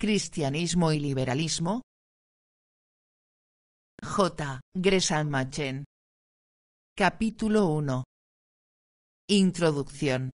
Cristianismo y liberalismo. J. Gresham Machen. Capítulo 1. Introducción.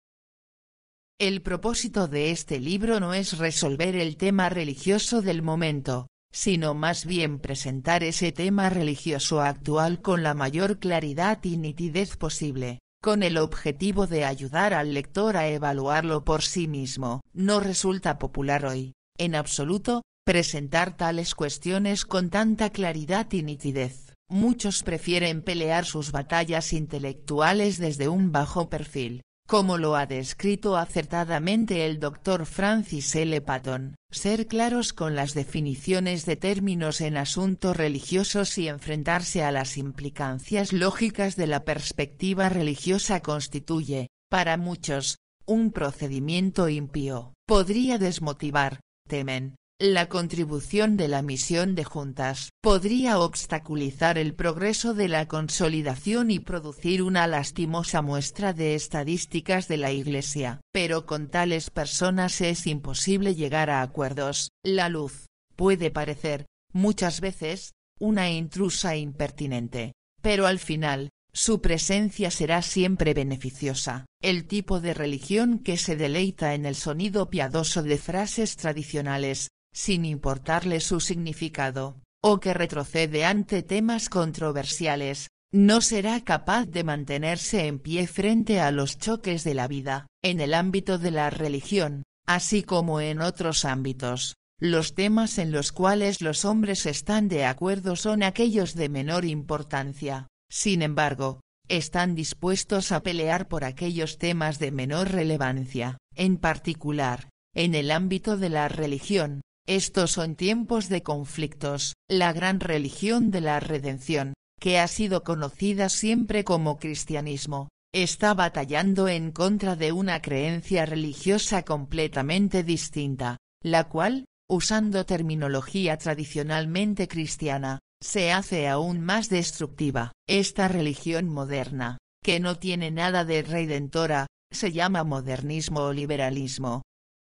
El propósito de este libro no es resolver el tema religioso del momento, sino más bien presentar ese tema religioso actual con la mayor claridad y nitidez posible, con el objetivo de ayudar al lector a evaluarlo por sí mismo. No resulta popular hoy, en absoluto, presentar tales cuestiones con tanta claridad y nitidez. Muchos prefieren pelear sus batallas intelectuales desde un bajo perfil, como lo ha descrito acertadamente el doctor Francis L. Patton, ser claros con las definiciones de términos en asuntos religiosos y enfrentarse a las implicancias lógicas de la perspectiva religiosa constituye, para muchos, un procedimiento impío. Podría desmotivar, Temen, la contribución de la misión de juntas podría obstaculizar el progreso de la consolidación y producir una lastimosa muestra de estadísticas de la Iglesia. Pero con tales personas es imposible llegar a acuerdos. La luz, puede parecer, muchas veces, una intrusa impertinente, pero al final, su presencia será siempre beneficiosa. El tipo de religión que se deleita en el sonido piadoso de frases tradicionales, sin importarle su significado, o que retrocede ante temas controversiales, no será capaz de mantenerse en pie frente a los choques de la vida. En el ámbito de la religión, así como en otros ámbitos, los temas en los cuales los hombres están de acuerdo son aquellos de menor importancia. Sin embargo, están dispuestos a pelear por aquellos temas de menor relevancia, en particular, en el ámbito de la religión. Estos son tiempos de conflictos, la gran religión de la redención, que ha sido conocida siempre como cristianismo, está batallando en contra de una creencia religiosa completamente distinta, la cual, usando terminología tradicionalmente cristiana, se hace aún más destructiva. Esta religión moderna, que no tiene nada de redentora, se llama modernismo o liberalismo.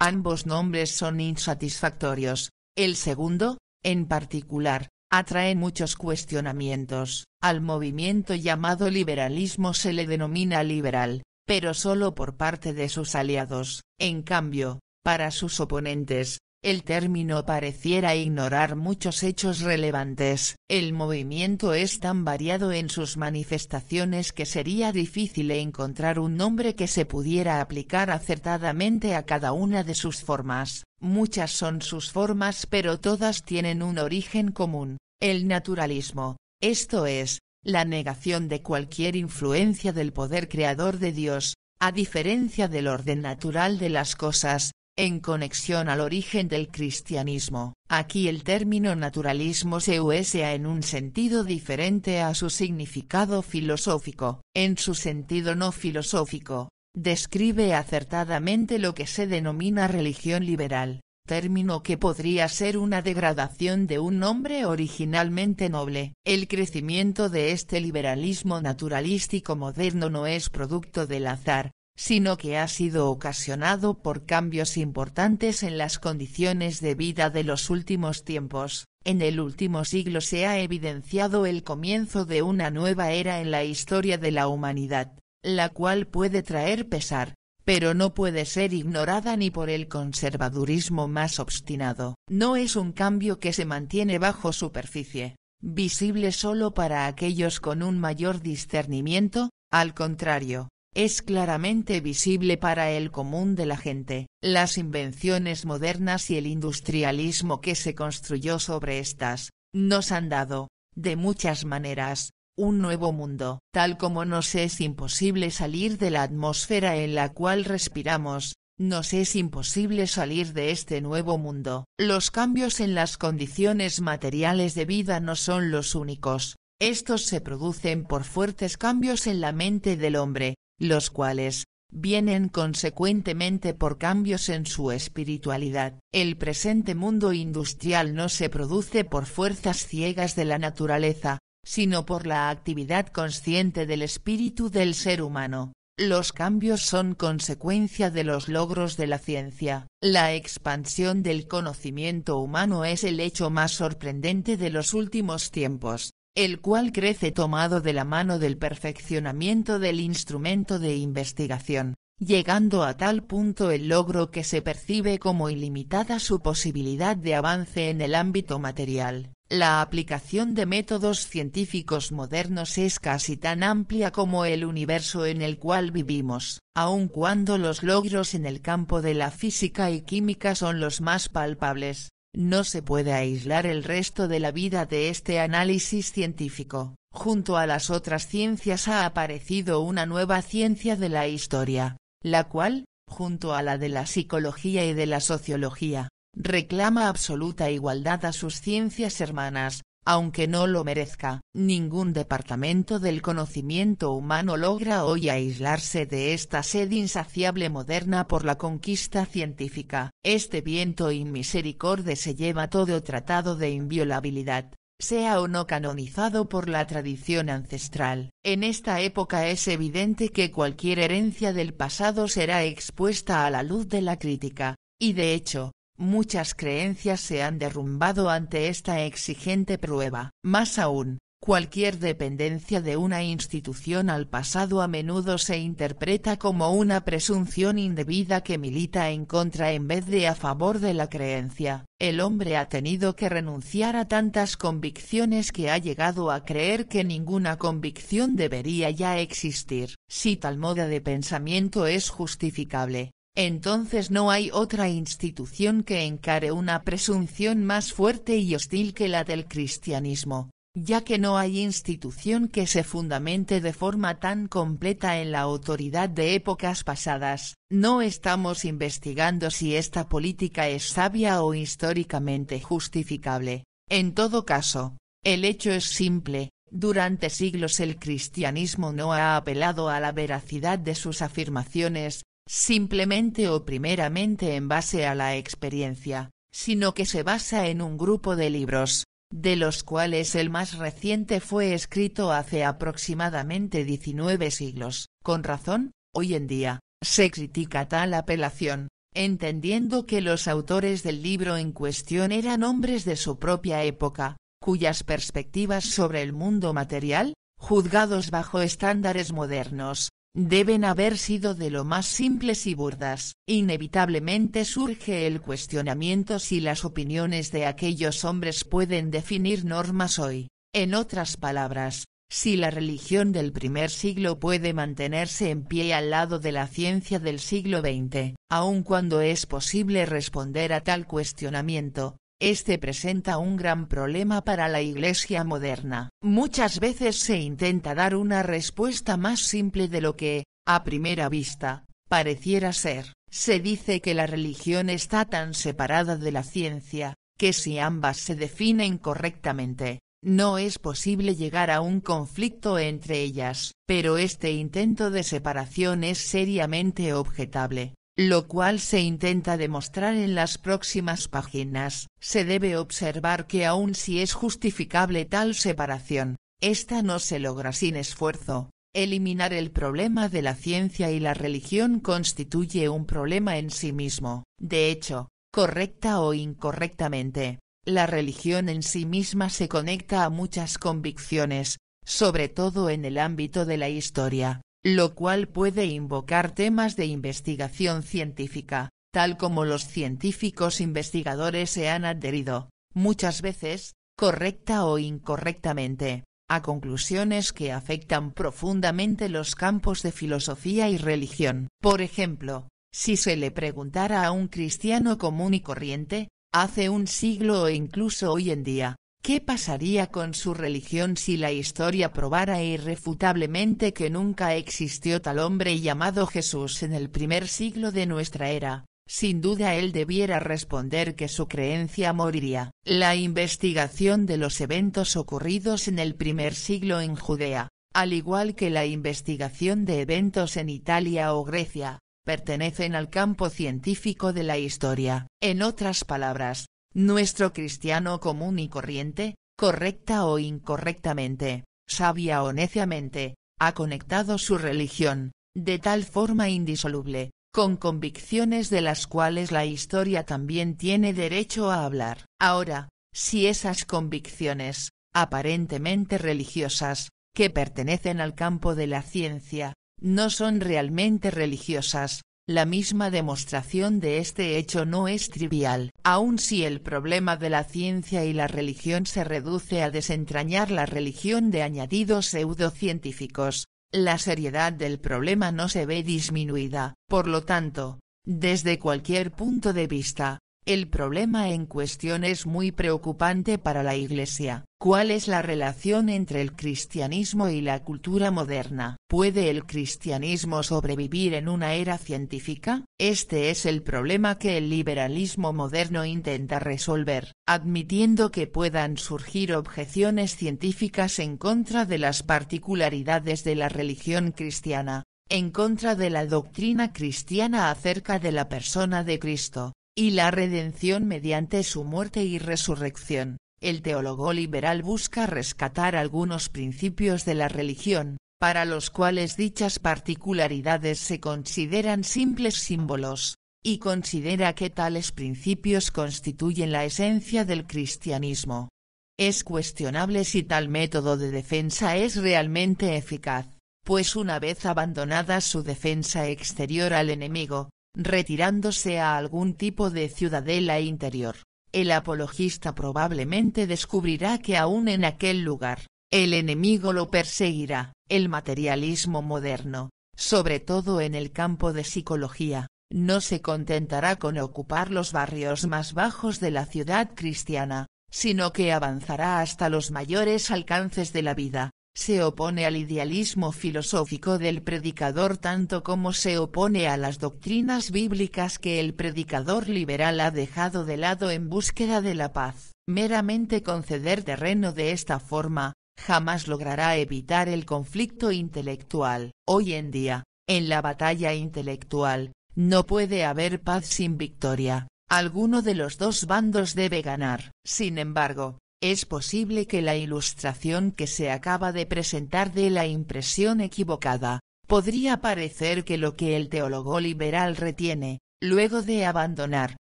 Ambos nombres son insatisfactorios, el segundo, en particular, atrae muchos cuestionamientos. Al movimiento llamado liberalismo se le denomina liberal, pero solo por parte de sus aliados. En cambio, para sus oponentes, el término pareciera ignorar muchos hechos relevantes. El movimiento es tan variado en sus manifestaciones que sería difícil encontrar un nombre que se pudiera aplicar acertadamente a cada una de sus formas. Muchas son sus formas pero todas tienen un origen común, el naturalismo, esto es, la negación de cualquier influencia del poder creador de Dios, a diferencia del orden natural de las cosas, en conexión al origen del cristianismo. Aquí el término naturalismo se usa en un sentido diferente a su significado filosófico. En su sentido no filosófico, describe acertadamente lo que se denomina religión liberal, término que podría ser una degradación de un nombre originalmente noble. El crecimiento de este liberalismo naturalístico moderno no es producto del azar, sino que ha sido ocasionado por cambios importantes en las condiciones de vida de los últimos tiempos. En el último siglo se ha evidenciado el comienzo de una nueva era en la historia de la humanidad, la cual puede traer pesar, pero no puede ser ignorada ni por el conservadurismo más obstinado. No es un cambio que se mantiene bajo superficie, visible solo para aquellos con un mayor discernimiento, al contrario, es claramente visible para el común de la gente. Las invenciones modernas y el industrialismo que se construyó sobre estas, nos han dado, de muchas maneras, un nuevo mundo. Tal como nos es imposible salir de la atmósfera en la cual respiramos, nos es imposible salir de este nuevo mundo. Los cambios en las condiciones materiales de vida no son los únicos, estos se producen por fuertes cambios en la mente del hombre, los cuales, vienen consecuentemente por cambios en su espiritualidad. El presente mundo industrial no se produce por fuerzas ciegas de la naturaleza, sino por la actividad consciente del espíritu del ser humano. Los cambios son consecuencia de los logros de la ciencia. La expansión del conocimiento humano es el hecho más sorprendente de los últimos tiempos el cual crece tomado de la mano del perfeccionamiento del instrumento de investigación, llegando a tal punto el logro que se percibe como ilimitada su posibilidad de avance en el ámbito material. La aplicación de métodos científicos modernos es casi tan amplia como el universo en el cual vivimos, aun cuando los logros en el campo de la física y química son los más palpables. No se puede aislar el resto de la vida de este análisis científico. Junto a las otras ciencias ha aparecido una nueva ciencia de la historia, la cual, junto a la de la psicología y de la sociología, reclama absoluta igualdad a sus ciencias hermanas, aunque no lo merezca. Ningún departamento del conocimiento humano logra hoy aislarse de esta sed insaciable moderna por la conquista científica. Este viento inmisericorde se lleva todo tratado de inviolabilidad sea o no canonizado por la tradición ancestral. En esta época es evidente que cualquier herencia del pasado será expuesta a la luz de la crítica, y de hecho, Muchas creencias se han derrumbado ante esta exigente prueba. Más aún, cualquier dependencia de una institución al pasado a menudo se interpreta como una presunción indebida que milita en contra en vez de a favor de la creencia. El hombre ha tenido que renunciar a tantas convicciones que ha llegado a creer que ninguna convicción debería ya existir. Si tal moda de pensamiento es justificable, entonces no hay otra institución que encare una presunción más fuerte y hostil que la del cristianismo, ya que no hay institución que se fundamente de forma tan completa en la autoridad de épocas pasadas. No estamos investigando si esta política es sabia o históricamente justificable. En todo caso, el hecho es simple, durante siglos el cristianismo no ha apelado a la veracidad de sus afirmaciones, simplemente o primeramente en base a la experiencia, sino que se basa en un grupo de libros, de los cuales el más reciente fue escrito hace aproximadamente 19 siglos. Con razón, hoy en día, se critica tal apelación, entendiendo que los autores del libro en cuestión eran hombres de su propia época, cuyas perspectivas sobre el mundo material, juzgados bajo estándares modernos, deben haber sido de lo más simples y burdas. Inevitablemente surge el cuestionamiento si las opiniones de aquellos hombres pueden definir normas hoy, en otras palabras, si la religión del primer siglo puede mantenerse en pie al lado de la ciencia del siglo XX, aun cuando es posible responder a tal cuestionamiento, este presenta un gran problema para la Iglesia moderna. Muchas veces se intenta dar una respuesta más simple de lo que, a primera vista, pareciera ser. Se dice que la religión está tan separada de la ciencia, que si ambas se definen correctamente, no es posible llegar a un conflicto entre ellas, pero este intento de separación es seriamente objetable lo cual se intenta demostrar en las próximas páginas, se debe observar que aun si es justificable tal separación, esta no se logra sin esfuerzo. Eliminar el problema de la ciencia y la religión constituye un problema en sí mismo. De hecho, correcta o incorrectamente, la religión en sí misma se conecta a muchas convicciones, sobre todo en el ámbito de la historia, lo cual puede invocar temas de investigación científica, tal como los científicos investigadores se han adherido, muchas veces, correcta o incorrectamente, a conclusiones que afectan profundamente los campos de filosofía y religión. Por ejemplo, si se le preguntara a un cristiano común y corriente, hace un siglo o incluso hoy en día, ¿Qué pasaría con su religión si la historia probara irrefutablemente que nunca existió tal hombre llamado Jesús en el primer siglo de nuestra era? Sin duda él debiera responder que su creencia moriría. La investigación de los eventos ocurridos en el primer siglo en Judea, al igual que la investigación de eventos en Italia o Grecia, pertenecen al campo científico de la historia. En otras palabras, nuestro cristiano común y corriente, correcta o incorrectamente, sabia o neciamente, ha conectado su religión, de tal forma indisoluble, con convicciones de las cuales la historia también tiene derecho a hablar. Ahora, si esas convicciones, aparentemente religiosas, que pertenecen al campo de la ciencia, no son realmente religiosas, la misma demostración de este hecho no es trivial, aun si el problema de la ciencia y la religión se reduce a desentrañar la religión de añadidos pseudocientíficos, la seriedad del problema no se ve disminuida, por lo tanto, desde cualquier punto de vista, el problema en cuestión es muy preocupante para la Iglesia. ¿Cuál es la relación entre el cristianismo y la cultura moderna? ¿Puede el cristianismo sobrevivir en una era científica? Este es el problema que el liberalismo moderno intenta resolver, admitiendo que puedan surgir objeciones científicas en contra de las particularidades de la religión cristiana en contra de la doctrina cristiana acerca de la persona de Cristo, y la redención mediante su muerte y resurrección. El teólogo liberal busca rescatar algunos principios de la religión, para los cuales dichas particularidades se consideran simples símbolos, y considera que tales principios constituyen la esencia del cristianismo. Es cuestionable si tal método de defensa es realmente eficaz, pues una vez abandonada su defensa exterior al enemigo, retirándose a algún tipo de ciudadela interior, el apologista probablemente descubrirá que aún en aquel lugar, el enemigo lo perseguirá. El materialismo moderno, sobre todo en el campo de psicología, no se contentará con ocupar los barrios más bajos de la ciudad cristiana, sino que avanzará hasta los mayores alcances de la vida, se opone al idealismo filosófico del predicador tanto como se opone a las doctrinas bíblicas que el predicador liberal ha dejado de lado en búsqueda de la paz. Meramente conceder terreno de esta forma, jamás logrará evitar el conflicto intelectual. Hoy en día, en la batalla intelectual, no puede haber paz sin victoria, alguno de los dos bandos debe ganar. Sin embargo, es posible que la ilustración que se acaba de presentar dé la impresión equivocada, podría parecer que lo que el teólogo liberal retiene, luego de abandonar,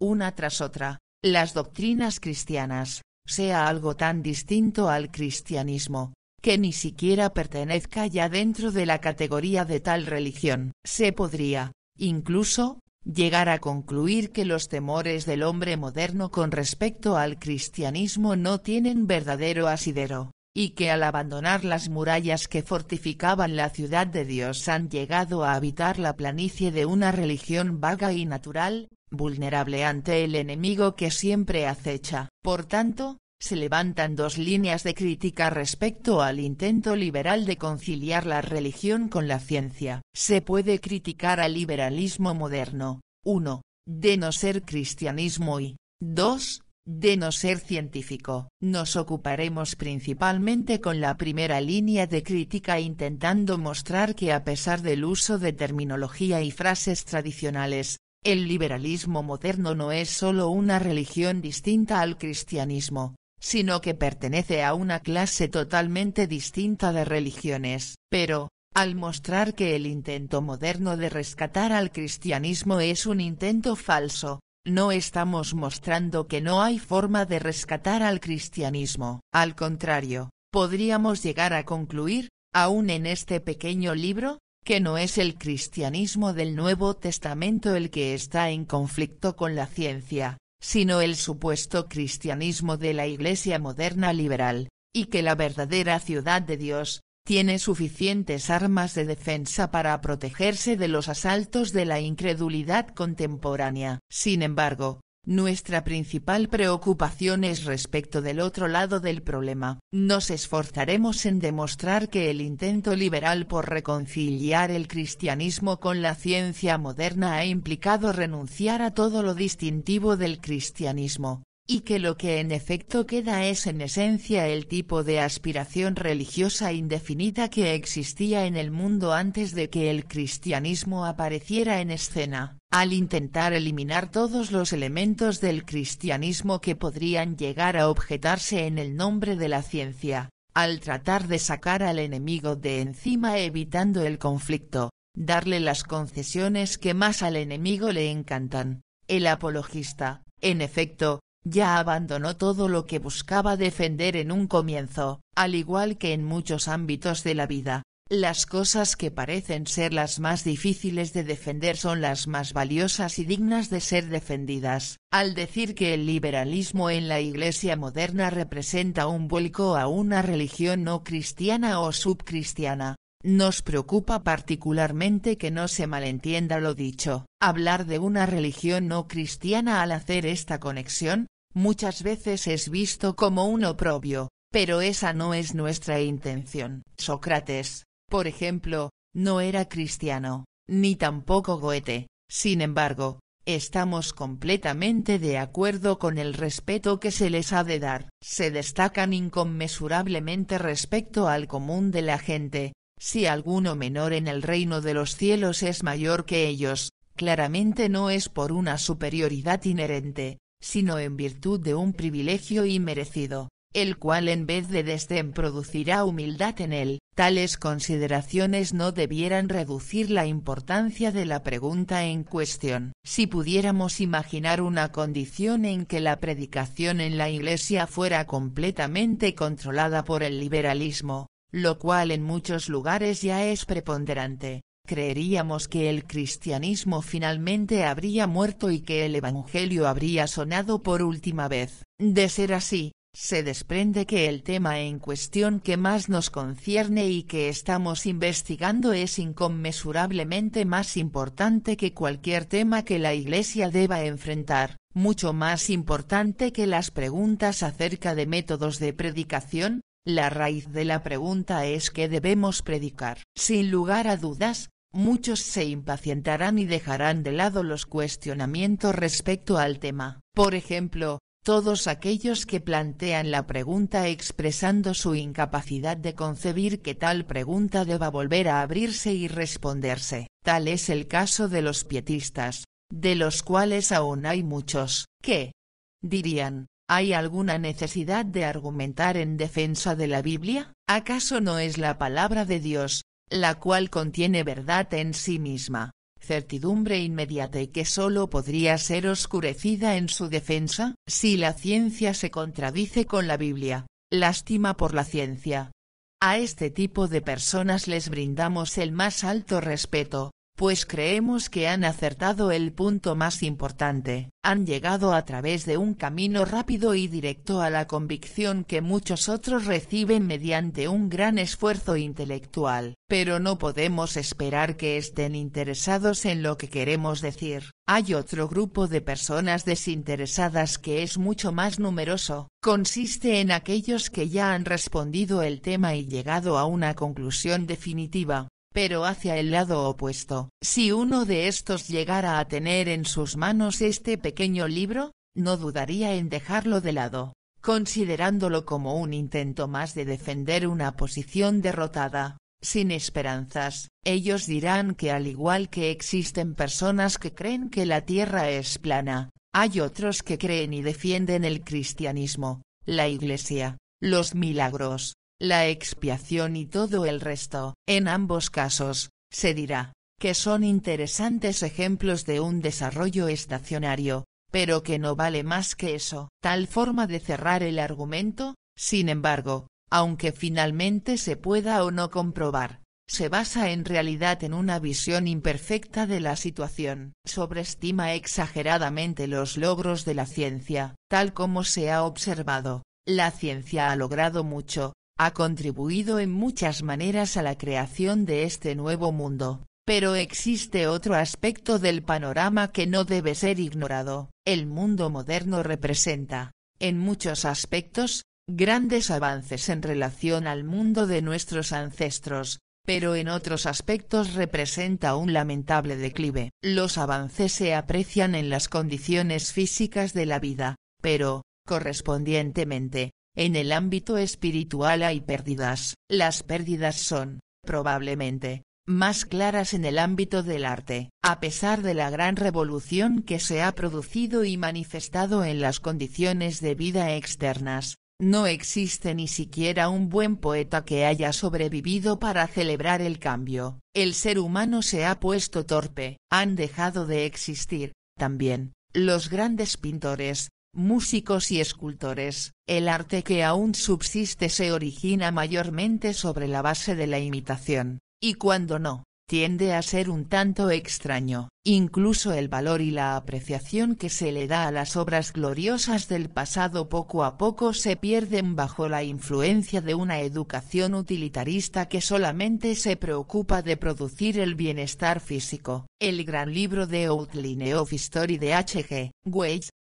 una tras otra, las doctrinas cristianas, sea algo tan distinto al cristianismo, que ni siquiera pertenezca ya dentro de la categoría de tal religión. Se podría, incluso, llegar a concluir que los temores del hombre moderno con respecto al cristianismo no tienen verdadero asidero, y que al abandonar las murallas que fortificaban la ciudad de Dios han llegado a habitar la planicie de una religión vaga y natural, vulnerable ante el enemigo que siempre acecha. Por tanto, se levantan dos líneas de crítica respecto al intento liberal de conciliar la religión con la ciencia. Se puede criticar al liberalismo moderno, 1, de no ser cristianismo y, 2, de no ser científico. Nos ocuparemos principalmente con la primera línea de crítica intentando mostrar que a pesar del uso de terminología y frases tradicionales, el liberalismo moderno no es sólo una religión distinta al cristianismo, sino que pertenece a una clase totalmente distinta de religiones, pero, al mostrar que el intento moderno de rescatar al cristianismo es un intento falso, no estamos mostrando que no hay forma de rescatar al cristianismo. Al contrario, podríamos llegar a concluir, aún en este pequeño libro, que no es el cristianismo del Nuevo Testamento el que está en conflicto con la ciencia, sino el supuesto cristianismo de la Iglesia moderna liberal, y que la verdadera ciudad de Dios, tiene suficientes armas de defensa para protegerse de los asaltos de la incredulidad contemporánea. Sin embargo, nuestra principal preocupación es respecto del otro lado del problema. Nos esforzaremos en demostrar que el intento liberal por reconciliar el cristianismo con la ciencia moderna ha implicado renunciar a todo lo distintivo del cristianismo, y que lo que en efecto queda es en esencia el tipo de aspiración religiosa indefinida que existía en el mundo antes de que el cristianismo apareciera en escena, al intentar eliminar todos los elementos del cristianismo que podrían llegar a objetarse en el nombre de la ciencia, al tratar de sacar al enemigo de encima evitando el conflicto, darle las concesiones que más al enemigo le encantan, el apologista, en efecto, ya abandonó todo lo que buscaba defender en un comienzo, al igual que en muchos ámbitos de la vida. Las cosas que parecen ser las más difíciles de defender son las más valiosas y dignas de ser defendidas. Al decir que el liberalismo en la Iglesia moderna representa un vuelco a una religión no cristiana o subcristiana, nos preocupa particularmente que no se malentienda lo dicho. Hablar de una religión no cristiana al hacer esta conexión, muchas veces es visto como un oprobio, pero esa no es nuestra intención. Sócrates, por ejemplo, no era cristiano, ni tampoco Goethe, sin embargo, estamos completamente de acuerdo con el respeto que se les ha de dar. Se destacan inconmensurablemente respecto al común de la gente, si alguno menor en el reino de los cielos es mayor que ellos, claramente no es por una superioridad inherente, sino en virtud de un privilegio inmerecido, el cual en vez de desdén producirá humildad en él. Tales consideraciones no debieran reducir la importancia de la pregunta en cuestión. Si pudiéramos imaginar una condición en que la predicación en la Iglesia fuera completamente controlada por el liberalismo, lo cual en muchos lugares ya es preponderante, Creeríamos que el cristianismo finalmente habría muerto y que el Evangelio habría sonado por última vez. De ser así, se desprende que el tema en cuestión que más nos concierne y que estamos investigando es inconmensurablemente más importante que cualquier tema que la Iglesia deba enfrentar, mucho más importante que las preguntas acerca de métodos de predicación, la raíz de la pregunta es que debemos predicar. Sin lugar a dudas, muchos se impacientarán y dejarán de lado los cuestionamientos respecto al tema. Por ejemplo, todos aquellos que plantean la pregunta expresando su incapacidad de concebir que tal pregunta deba volver a abrirse y responderse. Tal es el caso de los pietistas, de los cuales aún hay muchos, que dirían, ¿Hay alguna necesidad de argumentar en defensa de la Biblia? ¿Acaso no es la palabra de Dios, la cual contiene verdad en sí misma, certidumbre inmediata y que sólo podría ser oscurecida en su defensa? Si la ciencia se contradice con la Biblia, lástima por la ciencia. A este tipo de personas les brindamos el más alto respeto, pues creemos que han acertado el punto más importante, han llegado a través de un camino rápido y directo a la convicción que muchos otros reciben mediante un gran esfuerzo intelectual, pero no podemos esperar que estén interesados en lo que queremos decir. Hay otro grupo de personas desinteresadas que es mucho más numeroso, consiste en aquellos que ya han respondido el tema y llegado a una conclusión definitiva pero hacia el lado opuesto. Si uno de estos llegara a tener en sus manos este pequeño libro, no dudaría en dejarlo de lado, considerándolo como un intento más de defender una posición derrotada, sin esperanzas. Ellos dirán que al igual que existen personas que creen que la Tierra es plana, hay otros que creen y defienden el cristianismo, la Iglesia, los milagros, la expiación y todo el resto. En ambos casos, se dirá, que son interesantes ejemplos de un desarrollo estacionario, pero que no vale más que eso. Tal forma de cerrar el argumento, sin embargo, aunque finalmente se pueda o no comprobar, se basa en realidad en una visión imperfecta de la situación. Sobreestima exageradamente los logros de la ciencia. Tal como se ha observado, la ciencia ha logrado mucho, ha contribuido en muchas maneras a la creación de este nuevo mundo. Pero existe otro aspecto del panorama que no debe ser ignorado. El mundo moderno representa, en muchos aspectos, grandes avances en relación al mundo de nuestros ancestros, pero en otros aspectos representa un lamentable declive. Los avances se aprecian en las condiciones físicas de la vida, pero, correspondientemente, en el ámbito espiritual hay pérdidas. Las pérdidas son, probablemente, más claras en el ámbito del arte. A pesar de la gran revolución que se ha producido y manifestado en las condiciones de vida externas, no existe ni siquiera un buen poeta que haya sobrevivido para celebrar el cambio. El ser humano se ha puesto torpe. Han dejado de existir, también, los grandes pintores, músicos y escultores, el arte que aún subsiste se origina mayormente sobre la base de la imitación, y cuando no, tiende a ser un tanto extraño, incluso el valor y la apreciación que se le da a las obras gloriosas del pasado poco a poco se pierden bajo la influencia de una educación utilitarista que solamente se preocupa de producir el bienestar físico. El gran libro de Outline of History de H.G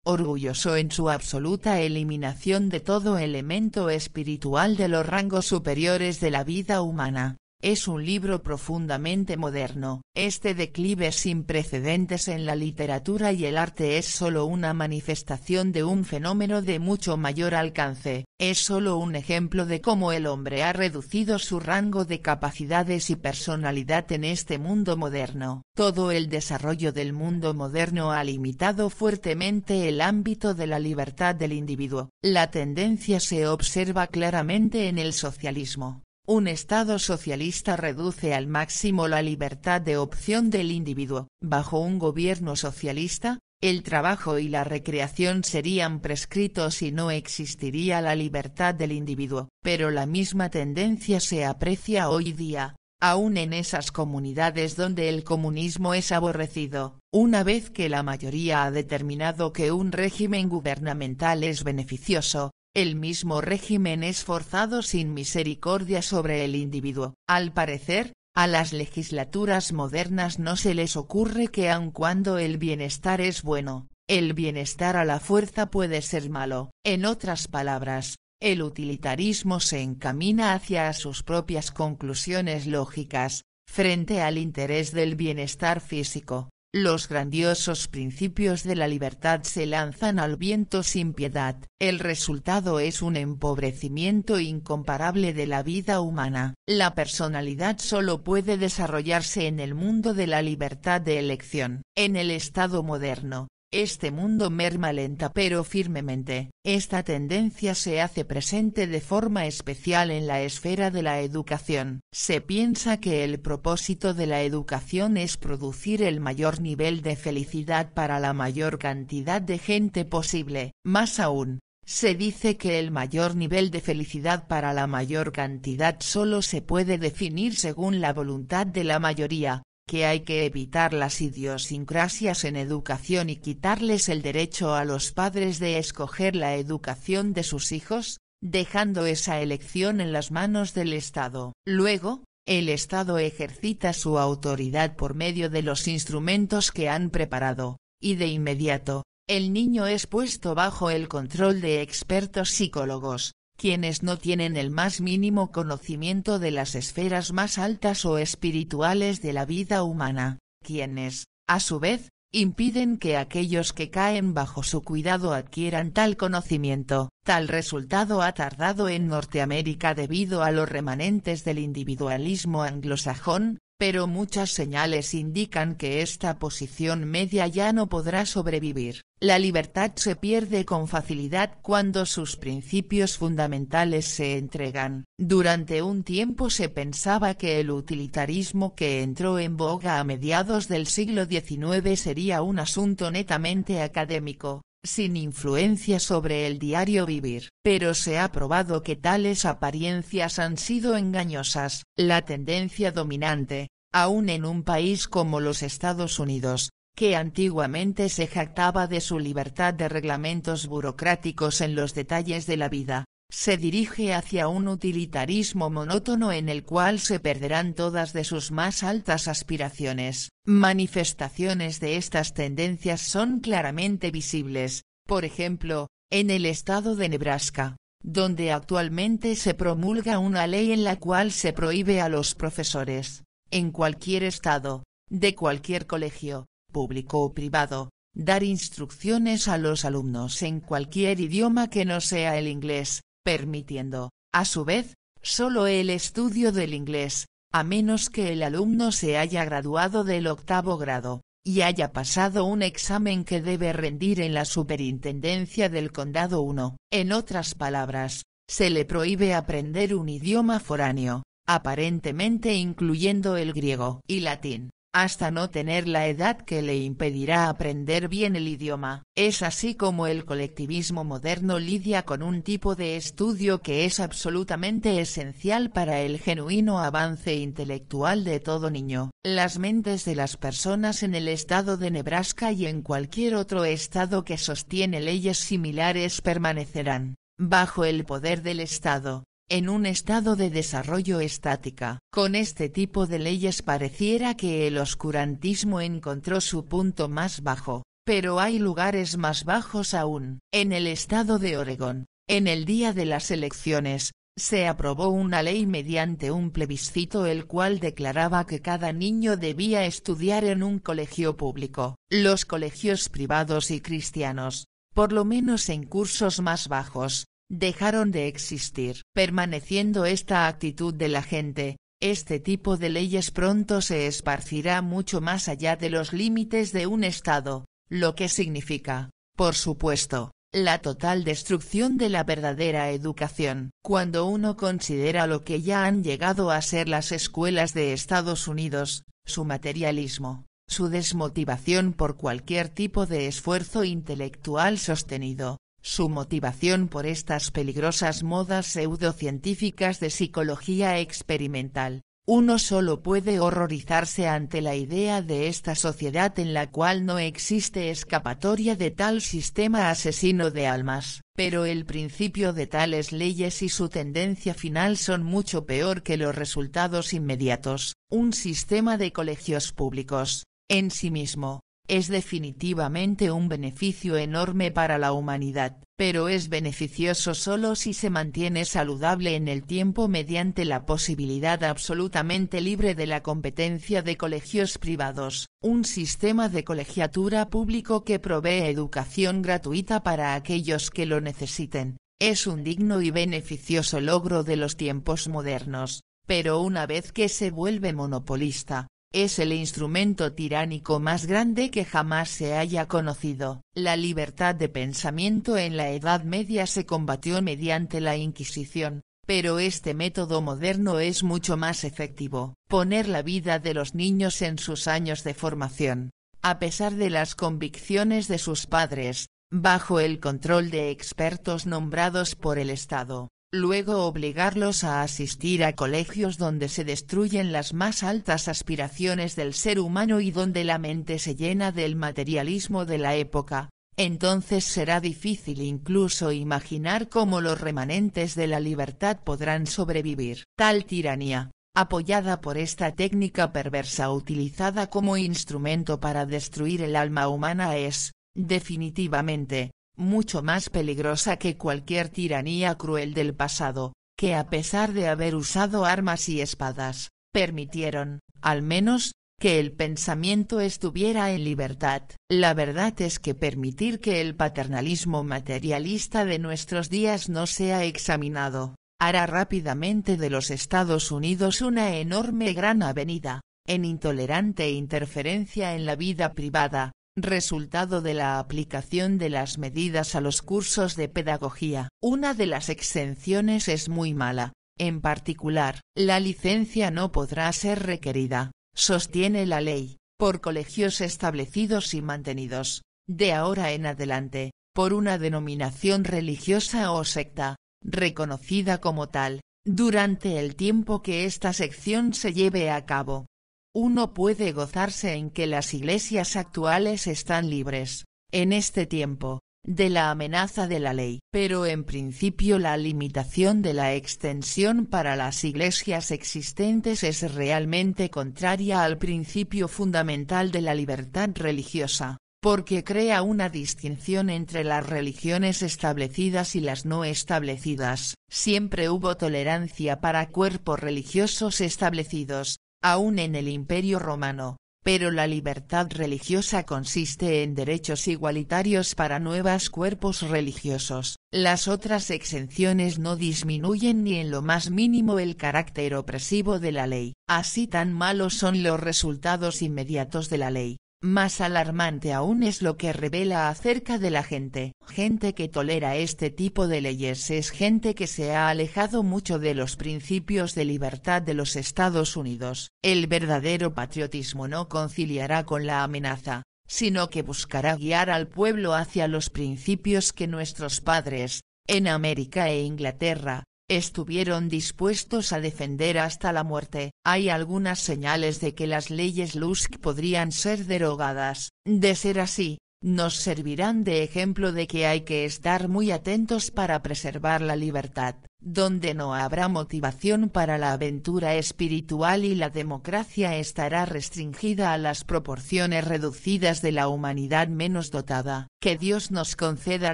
orgulloso en su absoluta eliminación de todo elemento espiritual de los rangos superiores de la vida humana. Es un libro profundamente moderno. Este declive sin precedentes en la literatura y el arte es solo una manifestación de un fenómeno de mucho mayor alcance, es solo un ejemplo de cómo el hombre ha reducido su rango de capacidades y personalidad en este mundo moderno. Todo el desarrollo del mundo moderno ha limitado fuertemente el ámbito de la libertad del individuo. La tendencia se observa claramente en el socialismo un Estado socialista reduce al máximo la libertad de opción del individuo. Bajo un gobierno socialista, el trabajo y la recreación serían prescritos y no existiría la libertad del individuo. Pero la misma tendencia se aprecia hoy día, aún en esas comunidades donde el comunismo es aborrecido. Una vez que la mayoría ha determinado que un régimen gubernamental es beneficioso, el mismo régimen es forzado sin misericordia sobre el individuo. Al parecer, a las legislaturas modernas no se les ocurre que aun cuando el bienestar es bueno, el bienestar a la fuerza puede ser malo. En otras palabras, el utilitarismo se encamina hacia sus propias conclusiones lógicas, frente al interés del bienestar físico. Los grandiosos principios de la libertad se lanzan al viento sin piedad, el resultado es un empobrecimiento incomparable de la vida humana. La personalidad solo puede desarrollarse en el mundo de la libertad de elección. En el Estado moderno, este mundo merma lenta pero firmemente, esta tendencia se hace presente de forma especial en la esfera de la educación. Se piensa que el propósito de la educación es producir el mayor nivel de felicidad para la mayor cantidad de gente posible, más aún, se dice que el mayor nivel de felicidad para la mayor cantidad solo se puede definir según la voluntad de la mayoría, que hay que evitar las idiosincrasias en educación y quitarles el derecho a los padres de escoger la educación de sus hijos, dejando esa elección en las manos del Estado. Luego, el Estado ejercita su autoridad por medio de los instrumentos que han preparado, y de inmediato, el niño es puesto bajo el control de expertos psicólogos, quienes no tienen el más mínimo conocimiento de las esferas más altas o espirituales de la vida humana, quienes, a su vez, impiden que aquellos que caen bajo su cuidado adquieran tal conocimiento. Tal resultado ha tardado en Norteamérica debido a los remanentes del individualismo anglosajón, pero muchas señales indican que esta posición media ya no podrá sobrevivir. La libertad se pierde con facilidad cuando sus principios fundamentales se entregan. Durante un tiempo se pensaba que el utilitarismo que entró en boga a mediados del siglo XIX sería un asunto netamente académico, sin influencia sobre el diario vivir. Pero se ha probado que tales apariencias han sido engañosas. La tendencia dominante, aún en un país como los Estados Unidos, que antiguamente se jactaba de su libertad de reglamentos burocráticos en los detalles de la vida, se dirige hacia un utilitarismo monótono en el cual se perderán todas de sus más altas aspiraciones. Manifestaciones de estas tendencias son claramente visibles, por ejemplo, en el estado de Nebraska, donde actualmente se promulga una ley en la cual se prohíbe a los profesores, en cualquier estado, de cualquier colegio, público o privado, dar instrucciones a los alumnos en cualquier idioma que no sea el inglés, permitiendo, a su vez, solo el estudio del inglés, a menos que el alumno se haya graduado del octavo grado, y haya pasado un examen que debe rendir en la Superintendencia del Condado 1. En otras palabras, se le prohíbe aprender un idioma foráneo, aparentemente incluyendo el griego y latín hasta no tener la edad que le impedirá aprender bien el idioma. Es así como el colectivismo moderno lidia con un tipo de estudio que es absolutamente esencial para el genuino avance intelectual de todo niño. Las mentes de las personas en el estado de Nebraska y en cualquier otro estado que sostiene leyes similares permanecerán, bajo el poder del Estado en un estado de desarrollo estática. Con este tipo de leyes pareciera que el oscurantismo encontró su punto más bajo, pero hay lugares más bajos aún. En el estado de Oregón, en el día de las elecciones, se aprobó una ley mediante un plebiscito el cual declaraba que cada niño debía estudiar en un colegio público. Los colegios privados y cristianos, por lo menos en cursos más bajos, dejaron de existir. Permaneciendo esta actitud de la gente, este tipo de leyes pronto se esparcirá mucho más allá de los límites de un Estado, lo que significa, por supuesto, la total destrucción de la verdadera educación. Cuando uno considera lo que ya han llegado a ser las escuelas de Estados Unidos, su materialismo, su desmotivación por cualquier tipo de esfuerzo intelectual sostenido, su motivación por estas peligrosas modas pseudocientíficas de psicología experimental, uno solo puede horrorizarse ante la idea de esta sociedad en la cual no existe escapatoria de tal sistema asesino de almas, pero el principio de tales leyes y su tendencia final son mucho peor que los resultados inmediatos, un sistema de colegios públicos, en sí mismo, es definitivamente un beneficio enorme para la humanidad, pero es beneficioso solo si se mantiene saludable en el tiempo mediante la posibilidad absolutamente libre de la competencia de colegios privados, un sistema de colegiatura público que provee educación gratuita para aquellos que lo necesiten, es un digno y beneficioso logro de los tiempos modernos, pero una vez que se vuelve monopolista, es el instrumento tiránico más grande que jamás se haya conocido. La libertad de pensamiento en la Edad Media se combatió mediante la Inquisición, pero este método moderno es mucho más efectivo. Poner la vida de los niños en sus años de formación, a pesar de las convicciones de sus padres, bajo el control de expertos nombrados por el Estado luego obligarlos a asistir a colegios donde se destruyen las más altas aspiraciones del ser humano y donde la mente se llena del materialismo de la época, entonces será difícil incluso imaginar cómo los remanentes de la libertad podrán sobrevivir. Tal tiranía, apoyada por esta técnica perversa utilizada como instrumento para destruir el alma humana es, definitivamente, mucho más peligrosa que cualquier tiranía cruel del pasado, que a pesar de haber usado armas y espadas, permitieron, al menos, que el pensamiento estuviera en libertad. La verdad es que permitir que el paternalismo materialista de nuestros días no sea examinado, hará rápidamente de los Estados Unidos una enorme gran avenida, en intolerante interferencia en la vida privada, Resultado de la aplicación de las medidas a los cursos de pedagogía. Una de las exenciones es muy mala. En particular, la licencia no podrá ser requerida, sostiene la ley, por colegios establecidos y mantenidos, de ahora en adelante, por una denominación religiosa o secta, reconocida como tal, durante el tiempo que esta sección se lleve a cabo uno puede gozarse en que las iglesias actuales están libres, en este tiempo, de la amenaza de la ley. Pero en principio la limitación de la extensión para las iglesias existentes es realmente contraria al principio fundamental de la libertad religiosa, porque crea una distinción entre las religiones establecidas y las no establecidas. Siempre hubo tolerancia para cuerpos religiosos establecidos, aún en el Imperio Romano, pero la libertad religiosa consiste en derechos igualitarios para nuevos cuerpos religiosos. Las otras exenciones no disminuyen ni en lo más mínimo el carácter opresivo de la ley. Así tan malos son los resultados inmediatos de la ley, más alarmante aún es lo que revela acerca de la gente. Gente que tolera este tipo de leyes es gente que se ha alejado mucho de los principios de libertad de los Estados Unidos. El verdadero patriotismo no conciliará con la amenaza, sino que buscará guiar al pueblo hacia los principios que nuestros padres, en América e Inglaterra, estuvieron dispuestos a defender hasta la muerte. Hay algunas señales de que las leyes Lusk podrían ser derogadas, de ser así, nos servirán de ejemplo de que hay que estar muy atentos para preservar la libertad, donde no habrá motivación para la aventura espiritual y la democracia estará restringida a las proporciones reducidas de la humanidad menos dotada. Que Dios nos conceda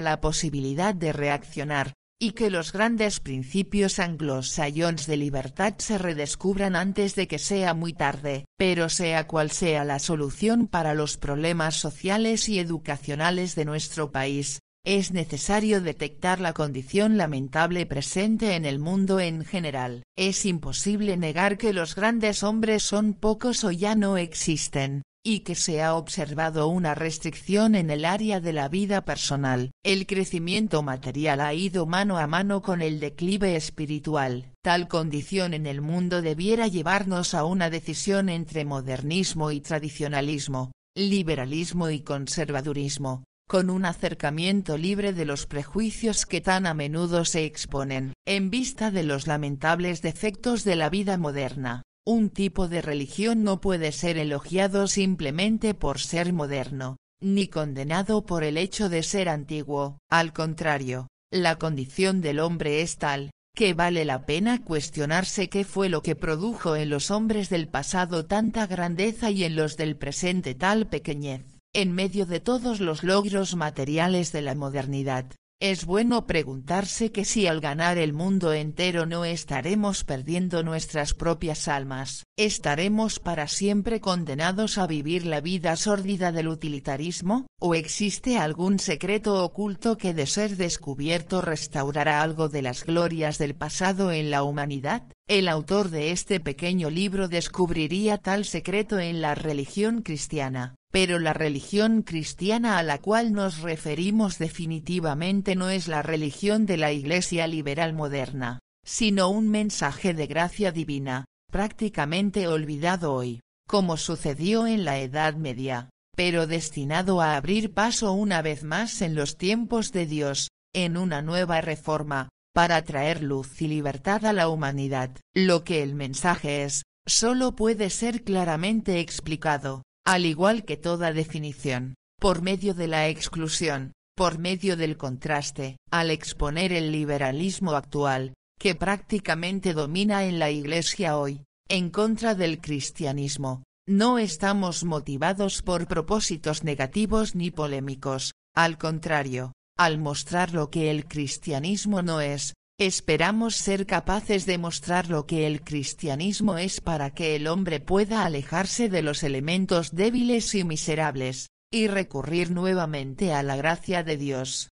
la posibilidad de reaccionar, y que los grandes principios anglosajones de libertad se redescubran antes de que sea muy tarde, pero sea cual sea la solución para los problemas sociales y educacionales de nuestro país, es necesario detectar la condición lamentable presente en el mundo en general. Es imposible negar que los grandes hombres son pocos o ya no existen, y que se ha observado una restricción en el área de la vida personal. El crecimiento material ha ido mano a mano con el declive espiritual. Tal condición en el mundo debiera llevarnos a una decisión entre modernismo y tradicionalismo, liberalismo y conservadurismo, con un acercamiento libre de los prejuicios que tan a menudo se exponen, en vista de los lamentables defectos de la vida moderna. Un tipo de religión no puede ser elogiado simplemente por ser moderno, ni condenado por el hecho de ser antiguo. Al contrario, la condición del hombre es tal, que vale la pena cuestionarse qué fue lo que produjo en los hombres del pasado tanta grandeza y en los del presente tal pequeñez, en medio de todos los logros materiales de la modernidad. Es bueno preguntarse que si al ganar el mundo entero no estaremos perdiendo nuestras propias almas, estaremos para siempre condenados a vivir la vida sórdida del utilitarismo, o existe algún secreto oculto que de ser descubierto restaurará algo de las glorias del pasado en la humanidad. El autor de este pequeño libro descubriría tal secreto en la religión cristiana, pero la religión cristiana a la cual nos referimos definitivamente no es la religión de la Iglesia liberal moderna, sino un mensaje de gracia divina, prácticamente olvidado hoy, como sucedió en la Edad Media, pero destinado a abrir paso una vez más en los tiempos de Dios, en una nueva reforma, para traer luz y libertad a la humanidad. Lo que el mensaje es, solo puede ser claramente explicado, al igual que toda definición, por medio de la exclusión, por medio del contraste. Al exponer el liberalismo actual, que prácticamente domina en la Iglesia hoy, en contra del cristianismo, no estamos motivados por propósitos negativos ni polémicos, al contrario, al mostrar lo que el cristianismo no es, esperamos ser capaces de mostrar lo que el cristianismo es para que el hombre pueda alejarse de los elementos débiles y miserables, y recurrir nuevamente a la gracia de Dios.